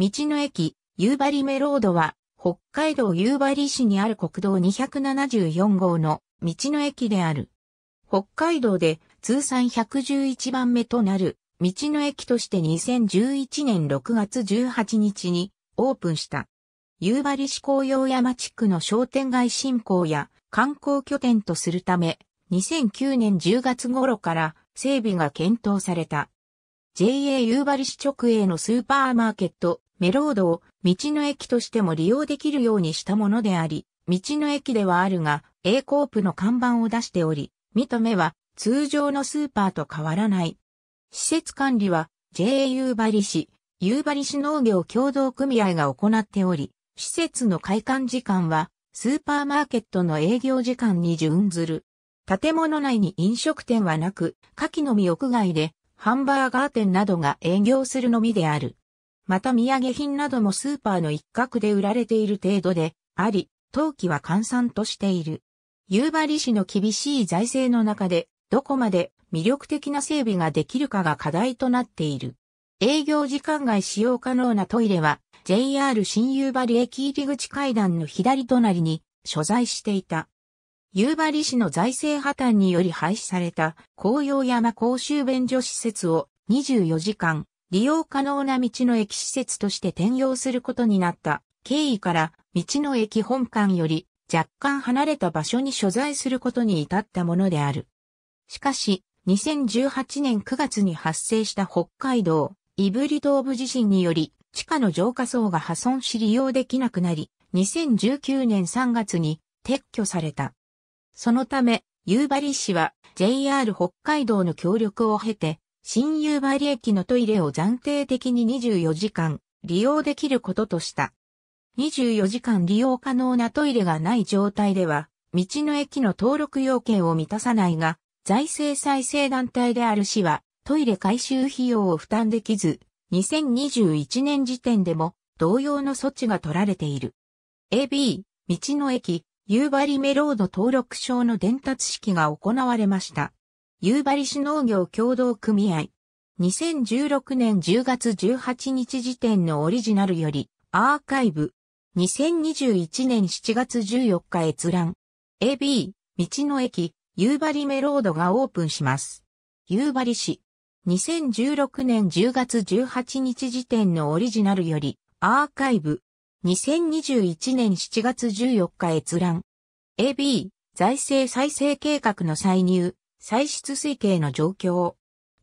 道の駅、夕張メロードは、北海道夕張市にある国道274号の道の駅である。北海道で通算111番目となる道の駅として2011年6月18日にオープンした。夕張市紅葉山地区の商店街振興や観光拠点とするため、2009年10月頃から整備が検討された。JA 夕張市直営のスーパーマーケット、メロードを道の駅としても利用できるようにしたものであり、道の駅ではあるが、A コープの看板を出しており、見た目は通常のスーパーと変わらない。施設管理は JA 夕張市、夕張市農業協同組合が行っており、施設の開館時間はスーパーマーケットの営業時間に準ずる。建物内に飲食店はなく、下記のみ屋外でハンバーガー店などが営業するのみである。また土産品などもスーパーの一角で売られている程度であり、陶器は閑散としている。夕張市の厳しい財政の中で、どこまで魅力的な整備ができるかが課題となっている。営業時間外使用可能なトイレは、JR 新夕張駅入口階段の左隣に所在していた。夕張市の財政破綻により廃止された紅葉山公衆便所施設を24時間利用可能な道の駅施設として転用することになった経緯から道の駅本館より若干離れた場所に所在することに至ったものである。しかし、2018年9月に発生した北海道、胆振東部地震により、地下の浄化層が破損し利用できなくなり、2019年3月に撤去された。そのため、夕張市は JR 北海道の協力を経て、新夕張駅のトイレを暫定的に24時間利用できることとした。24時間利用可能なトイレがない状態では、道の駅の登録要件を満たさないが、財政再生団体である市は、トイレ回収費用を負担できず、2021年時点でも同様の措置が取られている。AB、道の駅、夕張メロード登録証の伝達式が行われました。夕張市農業協同組合。2016年10月18日時点のオリジナルより、アーカイブ。2021年7月14日閲覧。AB、道の駅、夕張メロードがオープンします。夕張市。2016年10月18日時点のオリジナルより、アーカイブ。2021年7月14日閲覧。AB、財政再生計画の歳入。歳出推計の状況。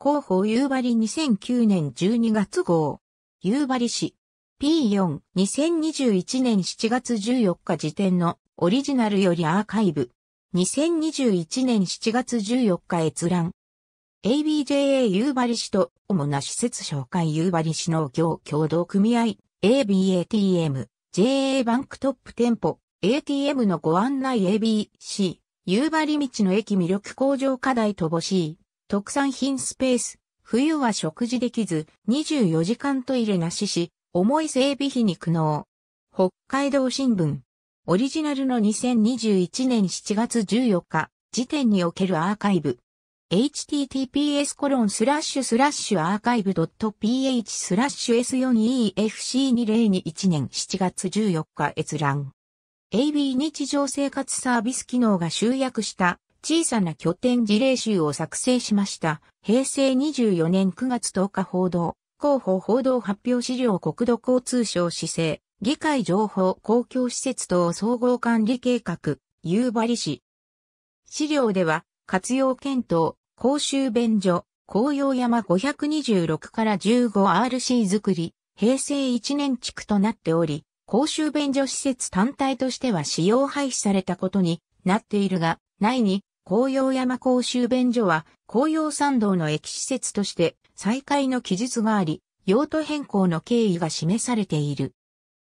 広報夕張2009年12月号。夕張市。P4、2021年7月14日時点のオリジナルよりアーカイブ。2021年7月14日閲覧。ABJA 夕張市と主な施設紹介夕張市農業協同組合 ABATM JA バンクトップ店舗 ATM のご案内 ABC 夕張道の駅魅力向上課題乏しい、特産品スペース、冬は食事できず、24時間トイレなしし、重い整備費に苦悩。北海道新聞。オリジナルの2021年7月14日時点におけるアーカイブ。https コロンスラッシュスラッシュアーカイブ .ph スラッシュ s4efc2021 年7月14日閲覧。AB 日常生活サービス機能が集約した小さな拠点事例集を作成しました。平成24年9月10日報道、広報報道発表資料国土交通省市政、議会情報公共施設等総合管理計画、夕張市。資料では、活用検討、公衆便所、紅葉山526から 15RC 作り、平成1年地区となっており、公衆便所施設単体としては使用廃止されたことになっているが、内に紅葉山公衆便所は紅葉山道の駅施設として再開の記述があり、用途変更の経緯が示されている。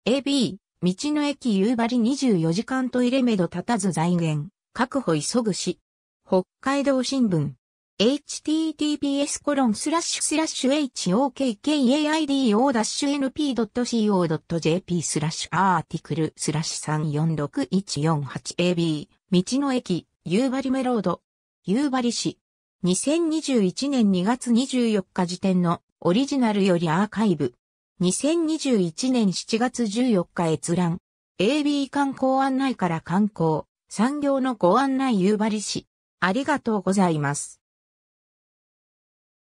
AB、道の駅夕張24時間トイレめど立たず財源、確保急ぐし。北海道新聞、https hokkaido-np.co.jp スラッシュアーティクルスラッシュ 346148ab 道の駅夕張メロード夕張市2021年2月24日時点のオリジナルよりアーカイブ2021年7月14日閲覧 AB 観光案内から観光産業のご案内夕張市ありがとうございます。